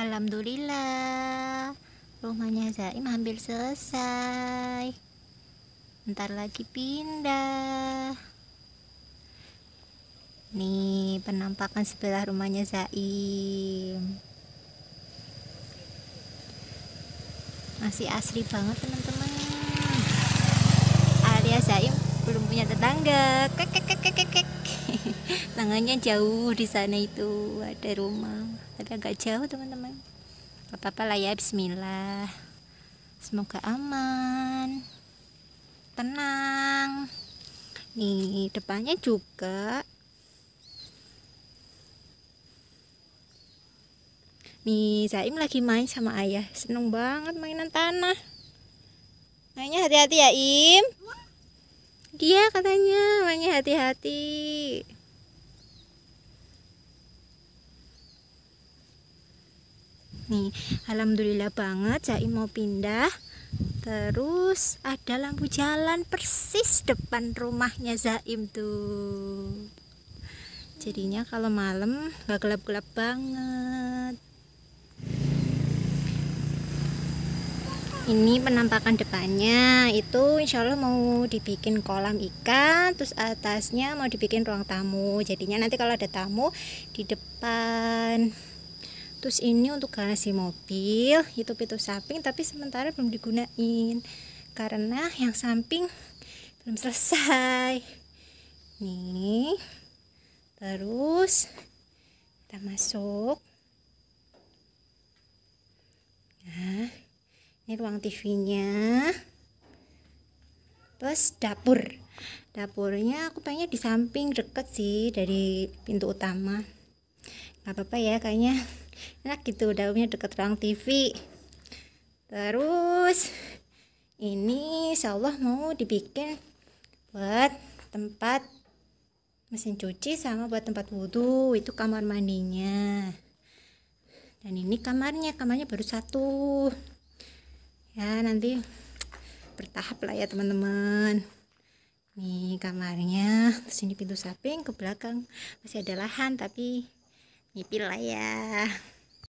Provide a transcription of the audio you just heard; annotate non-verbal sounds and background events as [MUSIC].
Alhamdulillah rumahnya Zaim hampir selesai ntar lagi pindah nih penampakan sebelah rumahnya Zaim masih asli banget teman-teman alias Zaim belum punya tetangga kek kek kek kek kek [LAUGHS] tangannya jauh di sana itu ada rumah tapi agak jauh teman-teman apa-apa lah ya Bismillah semoga aman tenang nih depannya juga nih Zaim lagi main sama ayah seneng banget mainan tanah mainnya hati-hati ya Im dia katanya mainnya hati-hati nih Alhamdulillah banget Zain mau pindah terus ada lampu jalan persis depan rumahnya Zaim tuh jadinya kalau malam gak gelap-gelap banget ini penampakan depannya itu insya Allah mau dibikin kolam ikan terus atasnya mau dibikin ruang tamu jadinya nanti kalau ada tamu di depan terus ini untuk garasi mobil itu pintu samping tapi sementara belum digunain karena yang samping belum selesai nih terus kita masuk nah ini ruang TV nya plus dapur dapurnya aku pengen di samping deket sih dari pintu utama nggak apa-apa ya kayaknya enak gitu daunnya dekat ruang TV terus ini insya Allah mau dibikin buat tempat mesin cuci sama buat tempat wudhu itu kamar mandinya dan ini kamarnya kamarnya baru satu ya nanti bertahap lah ya teman-teman nih kamarnya terus ini pintu samping ke belakang masih ada lahan tapi nyipil lah ya